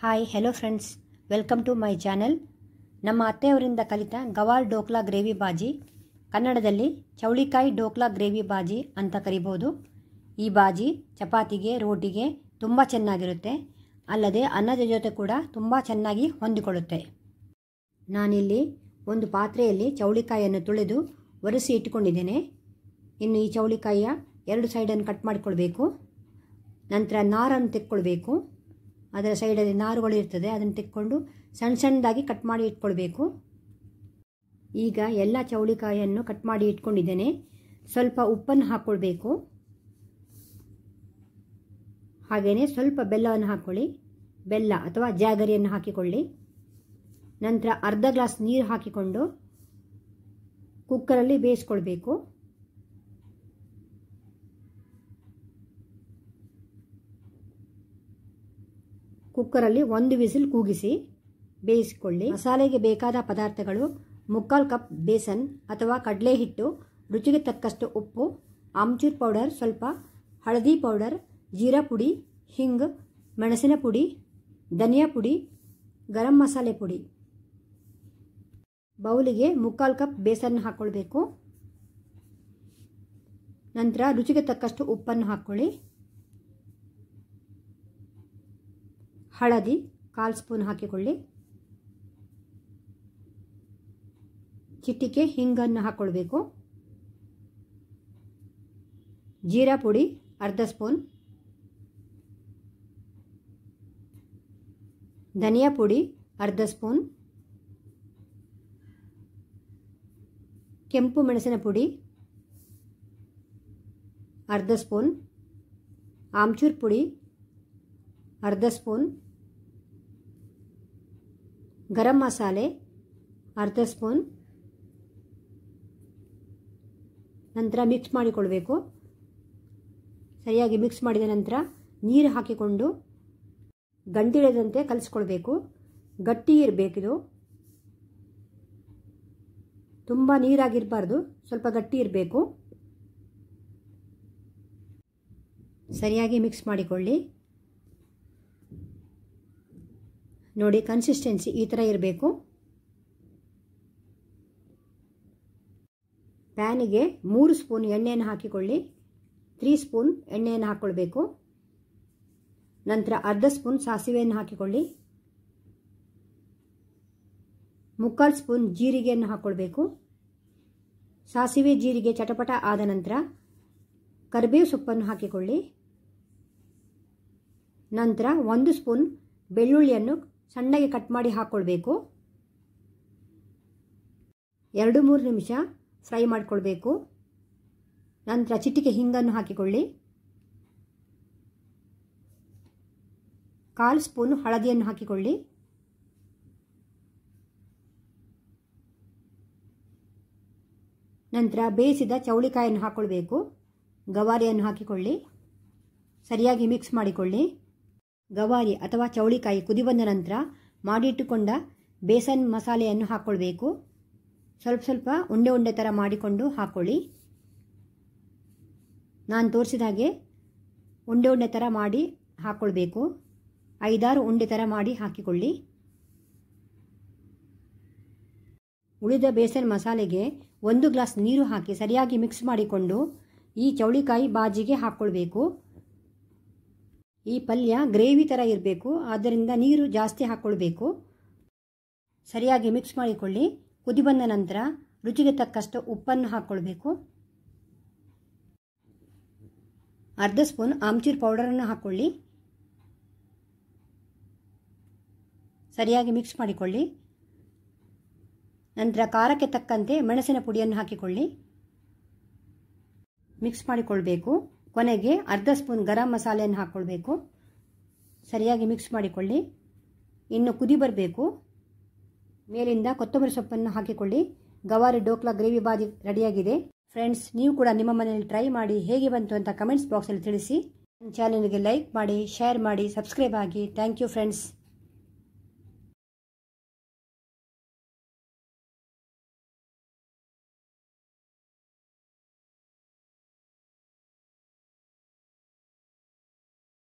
hi hello friends welcome to my channel ನಮ್ಮ ಅತ್ತೆಯವರಿಂದ ಕಲಿತ ಗವಾಲ್ ಡೋಕ್ಲಾ ಗ್ರೇವಿ ಬಾಜಿ ಕನ್ನಡದಲ್ಲಿ ಚೌಳಿಕಾಯಿ ಡೋಕ್ಲಾ ಗ್ರೇವಿ ಬಾಜಿ ಅಂತ ಕರಿಬೋದು ಈ ಬಾಜಿ ಚಪಾತಿಗೆ ರೋಟಿಗೆ ತುಂಬ ಚೆನ್ನಾಗಿರುತ್ತೆ ಅಲ್ಲದೆ ಅನ್ನದ ಜೊತೆ ಕೂಡ ತುಂಬ ಚೆನ್ನಾಗಿ ಹೊಂದಿಕೊಳ್ಳುತ್ತೆ ನಾನಿಲ್ಲಿ ಒಂದು ಪಾತ್ರೆಯಲ್ಲಿ ಚೌಳಿಕಾಯಿಯನ್ನು ತುಳಿದು ಒರೆಸಿ ಇಟ್ಟುಕೊಂಡಿದ್ದೇನೆ ಇನ್ನು ಈ ಚೌಳಿಕಾಯಿಯ ಎರಡು ಸೈಡನ್ನು ಕಟ್ ಮಾಡಿಕೊಳ್ಬೇಕು ನಂತರ ನಾರನ್ನು ತೆಕ್ಕೊಳ್ಬೇಕು ಅದರ ಸೈಡಲ್ಲಿ ನಾರುಗಳು ಇರ್ತದೆ ಅದನ್ನು ತೆಕ್ಕೊಂಡು ಸಣ್ಣ ಸಣ್ಣದಾಗಿ ಕಟ್ ಮಾಡಿ ಇಟ್ಕೊಳ್ಬೇಕು ಈಗ ಎಲ್ಲ ಚೌಳಿಕಾಯಿಯನ್ನು ಕಟ್ ಮಾಡಿ ಇಟ್ಕೊಂಡಿದ್ದೇನೆ ಸ್ವಲ್ಪ ಉಪ್ಪನ್ನು ಹಾಕ್ಕೊಳ್ಬೇಕು ಹಾಗೆಯೇ ಸ್ವಲ್ಪ ಬೆಲ್ಲವನ್ನು ಹಾಕ್ಕೊಳ್ಳಿ ಬೆಲ್ಲ ಅಥವಾ ಜಾಗರಿಯನ್ನು ಹಾಕಿಕೊಳ್ಳಿ ನಂತರ ಅರ್ಧ ಗ್ಲಾಸ್ ನೀರು ಹಾಕಿಕೊಂಡು ಕುಕ್ಕರಲ್ಲಿ ಬೇಯಿಸ್ಕೊಳ್ಬೇಕು ಕುಕ್ಕರಲ್ಲಿ ಒಂದು ವಿಸಿಲ್ ಕೂಗಿಸಿ ಬೇಯಿಸಿಕೊಳ್ಳಿ ಮಸಾಲೆಗೆ ಬೇಕಾದ ಪದಾರ್ಥಗಳು ಮುಕ್ಕಾಲು ಕಪ್ ಬೇಸನ್ ಅಥವಾ ಕಡಲೆ ಹಿಟ್ಟು ರುಚಿಗೆ ತಕ್ಕಷ್ಟು ಉಪ್ಪು ಆಮ್ಚೂರ್ ಪೌಡರ್ ಸ್ವಲ್ಪ ಹಳದಿ ಪೌಡರ್ ಜೀರಾ ಪುಡಿ ಹಿಂಗ್ ಮೆಣಸಿನ ಪುಡಿ ಧನಿಯಾ ಪುಡಿ ಗರಂ ಮಸಾಲೆ ಪುಡಿ ಬೌಲಿಗೆ ಮುಕ್ಕಾಲು ಕಪ್ ಬೇಸನ್ ಹಾಕ್ಕೊಳ್ಬೇಕು ನಂತರ ರುಚಿಗೆ ತಕ್ಕಷ್ಟು ಉಪ್ಪನ್ನು ಹಾಕ್ಕೊಳ್ಳಿ हलदी काल स्पून हाकी चिटिके हिंग हाकु जीरा पुड़ी अर्ध स्पून धनिया पुड़ी अर्ध स्पून केंप पुड़ी अर्ध स्पून आमचूर पुड़ी अर्ध स्पून ಗರಂ ಮಸಾಲೆ ಅರ್ಧ ಸ್ಪೂನ್ ನಂತರ ಮಿಕ್ಸ್ ಮಾಡಿಕೊಳ್ಬೇಕು ಸರಿಯಾಗಿ ಮಿಕ್ಸ್ ಮಾಡಿದ ನಂತರ ನೀರು ಹಾಕಿಕೊಂಡು ಗಂಟಿಡದಂತೆ ಕಲಿಸ್ಕೊಳ್ಬೇಕು ಗಟ್ಟಿ ಇರಬೇಕಿದು ತುಂಬ ನೀರಾಗಿರಬಾರ್ದು ಸ್ವಲ್ಪ ಗಟ್ಟಿ ಇರಬೇಕು ಸರಿಯಾಗಿ ಮಿಕ್ಸ್ ಮಾಡಿಕೊಳ್ಳಿ ನೋಡಿ ಕನ್ಸಿಸ್ಟೆನ್ಸಿ ಈ ಥರ ಇರಬೇಕು ಪ್ಯಾನಿಗೆ ಮೂರು ಸ್ಪೂನ್ ಎಣ್ಣೆಯನ್ನು ಹಾಕಿಕೊಳ್ಳಿ ತ್ರೀ ಸ್ಪೂನ್ ಎಣ್ಣೆಯನ್ನು ಹಾಕ್ಕೊಳ್ಬೇಕು ನಂತರ ಅರ್ಧ ಸ್ಪೂನ್ ಸಾಸಿವೆಯನ್ನು ಹಾಕಿಕೊಳ್ಳಿ ಮುಕ್ಕಾಲು ಸ್ಪೂನ್ ಜೀರಿಗೆಯನ್ನು ಹಾಕ್ಕೊಳ್ಬೇಕು ಸಾಸಿವೆ ಜೀರಿಗೆ ಚಟಪಟ ಆದ ನಂತರ ಕರಿಬೇವು ಸೊಪ್ಪನ್ನು ಹಾಕಿಕೊಳ್ಳಿ ನಂತರ ಒಂದು ಸ್ಪೂನ್ ಬೆಳ್ಳುಳ್ಳಿಯನ್ನು ಸಣ್ಣಗೆ ಕಟ್ ಮಾಡಿ ಹಾಕ್ಕೊಳ್ಬೇಕು ಎರಡು ಮೂರು ನಿಮಿಷ ಫ್ರೈ ಮಾಡಿಕೊಳ್ಬೇಕು ನಂತರ ಚಿಟಿಕೆ ಹಿಂಗನ್ನು ಹಾಕಿಕೊಳ್ಳಿ ಕಾಲು ಸ್ಪೂನ್ ಹಳದಿಯನ್ನು ಹಾಕಿಕೊಳ್ಳಿ ನಂತರ ಬೇಯಿಸಿದ ಚೌಳಿಕಾಯನ್ನು ಹಾಕ್ಕೊಳ್ಬೇಕು ಗವಾರಿಯನ್ನು ಹಾಕಿಕೊಳ್ಳಿ ಸರಿಯಾಗಿ ಮಿಕ್ಸ್ ಮಾಡಿಕೊಳ್ಳಿ ಗವಾರಿ ಅಥವಾ ಚೌಳಿಕಾಯಿ ಕುದಿ ಬಂದ ನಂತರ ಮಾಡಿಟ್ಟುಕೊಂಡ ಬೇಸನ್ ಮಸಾಲೆಯನ್ನು ಹಾಕ್ಕೊಳ್ಬೇಕು ಸ್ವಲ್ಪ ಸ್ವಲ್ಪ ಉಂಡೆ ಉಂಡೆ ಥರ ಮಾಡಿಕೊಂಡು ಹಾಕ್ಕೊಳ್ಳಿ ನಾನು ತೋರಿಸಿದ ಹಾಗೆ ಉಂಡೆ ಉಂಡೆ ಥರ ಮಾಡಿ ಹಾಕ್ಕೊಳ್ಬೇಕು ಐದಾರು ಉಂಡೆ ಥರ ಮಾಡಿ ಹಾಕಿಕೊಳ್ಳಿ ಉಳಿದ ಬೇಸನ್ ಮಸಾಲೆಗೆ ಒಂದು ಗ್ಲಾಸ್ ನೀರು ಹಾಕಿ ಸರಿಯಾಗಿ ಮಿಕ್ಸ್ ಮಾಡಿಕೊಂಡು ಈ ಚೌಳಿಕಾಯಿ ಬಾಜಿಗೆ ಹಾಕ್ಕೊಳ್ಬೇಕು ಈ ಪಲ್ಯ ಗ್ರೇವಿ ಥರ ಇರಬೇಕು ಆದ್ದರಿಂದ ನೀರು ಜಾಸ್ತಿ ಹಾಕ್ಕೊಳ್ಬೇಕು ಸರಿಯಾಗಿ ಮಿಕ್ಸ್ ಮಾಡಿಕೊಳ್ಳಿ ಕುದಿ ಬಂದ ನಂತರ ರುಚಿಗೆ ತಕ್ಕಷ್ಟು ಉಪ್ಪನ್ನು ಹಾಕ್ಕೊಳ್ಬೇಕು ಅರ್ಧ ಸ್ಪೂನ್ ಆಮ್ಚೂರ್ ಪೌಡರನ್ನು ಹಾಕ್ಕೊಳ್ಳಿ ಸರಿಯಾಗಿ ಮಿಕ್ಸ್ ಮಾಡಿಕೊಳ್ಳಿ ನಂತರ ಖಾರಕ್ಕೆ ತಕ್ಕಂತೆ ಮೆಣಸಿನ ಪುಡಿಯನ್ನು ಹಾಕಿಕೊಳ್ಳಿ ಮಿಕ್ಸ್ ಮಾಡಿಕೊಳ್ಬೇಕು ಕೊನೆಗೆ ಅರ್ಧ ಸ್ಪೂನ್ ಗರಂ ಮಸಾಲೆಯನ್ನು ಹಾಕ್ಕೊಳ್ಬೇಕು ಸರಿಯಾಗಿ ಮಿಕ್ಸ್ ಮಾಡಿಕೊಳ್ಳಿ ಇನ್ನು ಕುದಿ ಬರಬೇಕು ಮೇಲಿಂದ ಕೊತ್ತಂಬರಿ ಸೊಪ್ಪನ್ನು ಹಾಕಿಕೊಳ್ಳಿ ಗವಾರಿ ಡೋಕ್ಲಾ ಗ್ರೇವಿ ಬಾಜಿ ರೆಡಿಯಾಗಿದೆ ಫ್ರೆಂಡ್ಸ್ ನೀವು ಕೂಡ ನಿಮ್ಮ ಮನೆಯಲ್ಲಿ ಟ್ರೈ ಮಾಡಿ ಹೇಗೆ ಬಂತು ಅಂತ ಕಮೆಂಟ್ಸ್ ಬಾಕ್ಸಲ್ಲಿ ತಿಳಿಸಿ ಚಾನಲ್ಗೆ ಲೈಕ್ ಮಾಡಿ ಶೇರ್ ಮಾಡಿ ಸಬ್ಸ್ಕ್ರೈಬ್ ಆಗಿ ಥ್ಯಾಂಕ್ ಯು ಫ್ರೆಂಡ್ಸ್